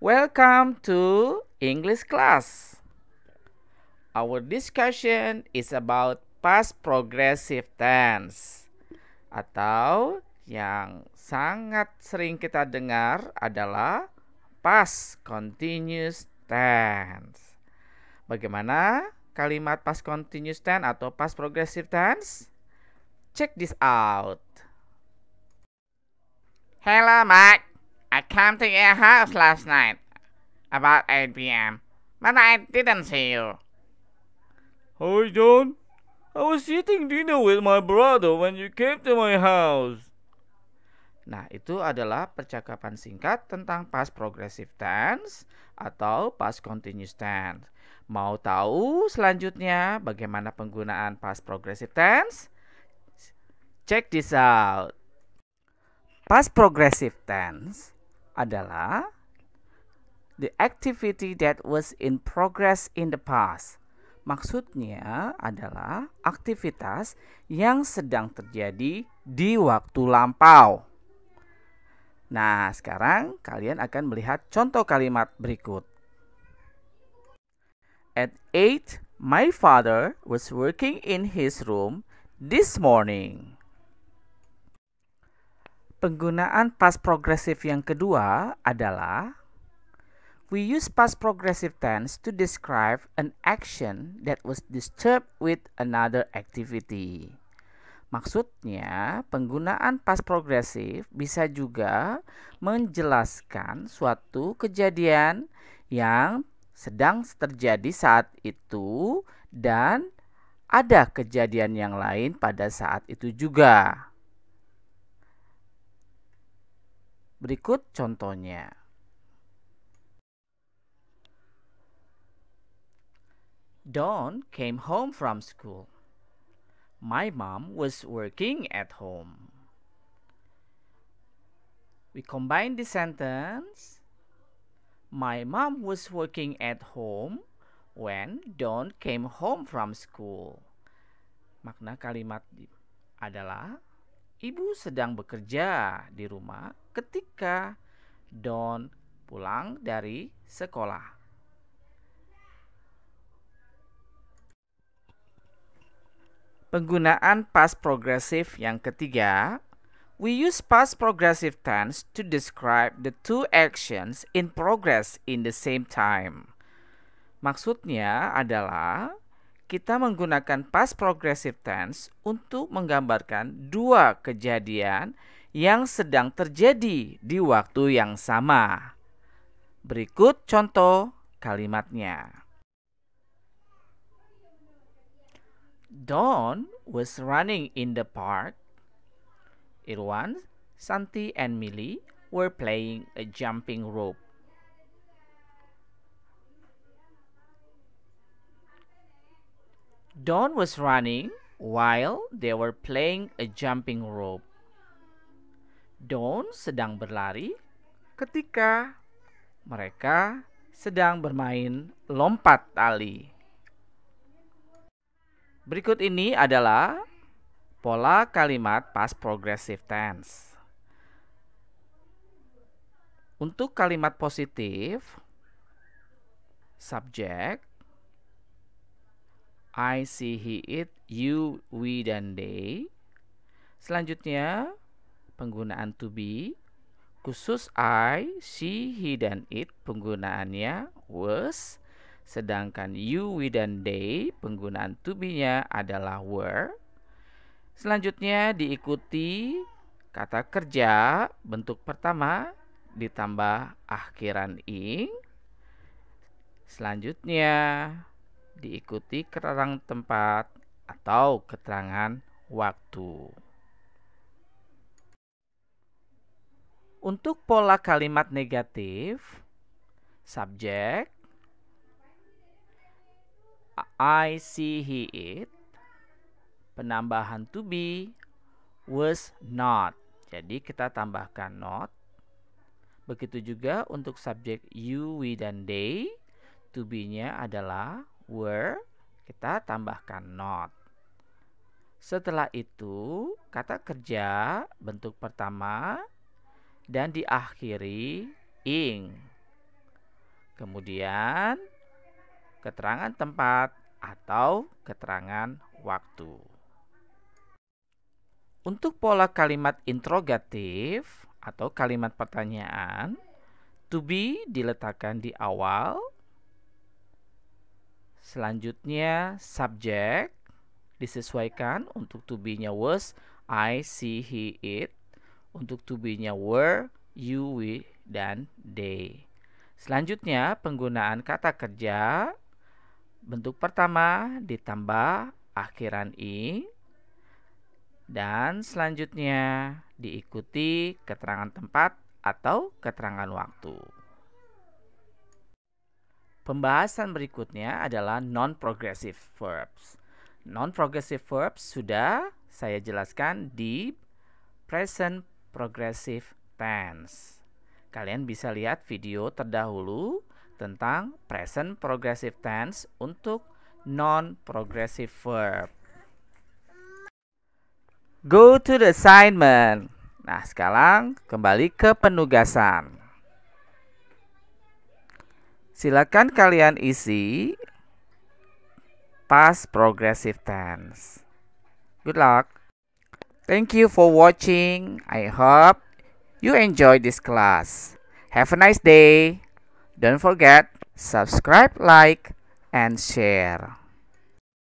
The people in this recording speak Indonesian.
Welcome to English class. Our discussion is about past progressive tense atau yang sangat sering kita dengar adalah past continuous tense. Bagaimana kalimat past continuous tense atau past progressive tense? Check this out. Hello, Mike. I came to your house last night, about 8 p.m., but I didn't see you. Hi, John. I was eating dinner with my brother when you came to my house. Nah, itu adalah percakapan singkat tentang past progressive tense atau past continuous tense. Mau tahu selanjutnya bagaimana penggunaan past progressive tense? Check this out. Past progressive tense adalah the activity that was in progress in the past. Maksudnya adalah aktivitas yang sedang terjadi di waktu lampau. Nah, sekarang kalian akan melihat contoh kalimat berikut. At 8, my father was working in his room this morning. Penggunaan past progressive yang kedua adalah We use past progressive tense to describe an action that was disturbed with another activity. Maksudnya, penggunaan past progressive bisa juga menjelaskan suatu kejadian yang sedang terjadi saat itu dan ada kejadian yang lain pada saat itu juga. Berikut contohnya. Dawn came home from school. My mom was working at home. We combine the sentence. My mom was working at home when Don came home from school. Makna kalimat adalah Ibu sedang bekerja di rumah ketika Don pulang dari sekolah. Penggunaan past progressive yang ketiga, we use past progressive tense to describe the two actions in progress in the same time. Maksudnya adalah kita menggunakan past progressive tense untuk menggambarkan dua kejadian yang sedang terjadi di waktu yang sama. Berikut contoh kalimatnya. Dawn was running in the park. Irwan, Santi, and Millie were playing a jumping rope. Don was running while they were playing a jumping rope. Don sedang berlari ketika mereka sedang bermain lompat tali. Berikut ini adalah pola kalimat past progressive tense. Untuk kalimat positif, subjek I see he it you we dan they selanjutnya penggunaan to be khusus I she he dan it penggunaannya was sedangkan you we dan they penggunaan to be nya adalah were selanjutnya diikuti kata kerja bentuk pertama ditambah akhiran ing selanjutnya diikuti keterangan tempat atau keterangan waktu. Untuk pola kalimat negatif, subjek I see he it, penambahan to be was not. Jadi kita tambahkan not. Begitu juga untuk subjek you, we, dan they, to be-nya adalah were kita tambahkan not. Setelah itu, kata kerja bentuk pertama dan diakhiri ing. Kemudian keterangan tempat atau keterangan waktu. Untuk pola kalimat interrogatif atau kalimat pertanyaan, to be diletakkan di awal Selanjutnya subjek disesuaikan untuk to be-nya was I see he it untuk to be-nya were you we dan they. Selanjutnya penggunaan kata kerja bentuk pertama ditambah akhiran i dan selanjutnya diikuti keterangan tempat atau keterangan waktu. Pembahasan berikutnya adalah non-progressive verbs. Non-progressive verbs sudah saya jelaskan di present progressive tense. Kalian bisa lihat video terdahulu tentang present progressive tense untuk non-progressive verb. Go to the assignment. Nah, sekarang kembali ke penugasan. Silakan kalian isi past progressive tense. Good luck. Thank you for watching. I hope you enjoy this class. Have a nice day. Don't forget subscribe, like, and share.